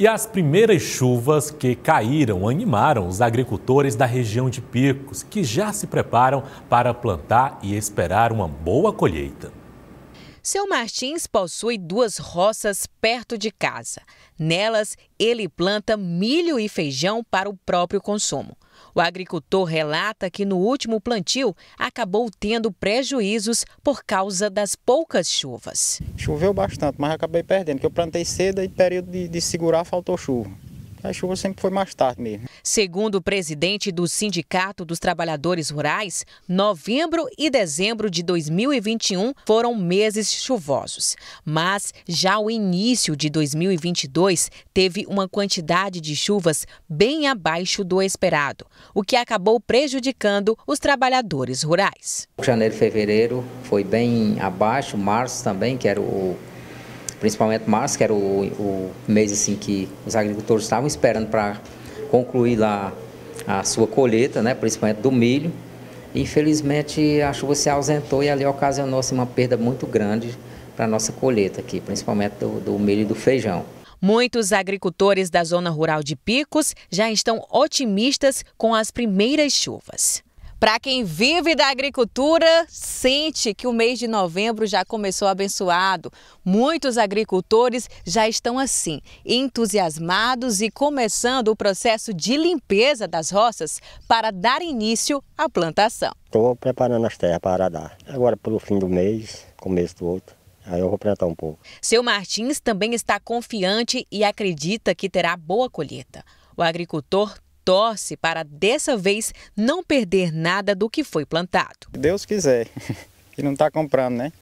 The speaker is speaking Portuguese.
E as primeiras chuvas que caíram animaram os agricultores da região de Picos, que já se preparam para plantar e esperar uma boa colheita. Seu Martins possui duas roças perto de casa. Nelas, ele planta milho e feijão para o próprio consumo. O agricultor relata que no último plantio acabou tendo prejuízos por causa das poucas chuvas. Choveu bastante, mas acabei perdendo, porque eu plantei cedo e período de, de segurar faltou chuva. A chuva sempre foi mais tarde mesmo. Segundo o presidente do Sindicato dos Trabalhadores Rurais, novembro e dezembro de 2021 foram meses chuvosos. Mas já o início de 2022 teve uma quantidade de chuvas bem abaixo do esperado, o que acabou prejudicando os trabalhadores rurais. Janeiro e fevereiro foi bem abaixo, março também, que era o principalmente março, que era o, o mês assim que os agricultores estavam esperando para concluir lá a sua colheita, né, principalmente do milho. Infelizmente, a chuva se ausentou e ali ocasionou assim, uma perda muito grande para a nossa colheita aqui, principalmente do, do milho e do feijão. Muitos agricultores da zona rural de Picos já estão otimistas com as primeiras chuvas. Para quem vive da agricultura, sente que o mês de novembro já começou abençoado. Muitos agricultores já estão assim, entusiasmados e começando o processo de limpeza das roças para dar início à plantação. Estou preparando as terras para dar. Agora, pelo fim do mês, começo do outro. Aí eu vou plantar um pouco. Seu Martins também está confiante e acredita que terá boa colheita. O agricultor torce para dessa vez não perder nada do que foi plantado. Deus quiser, que não está comprando, né?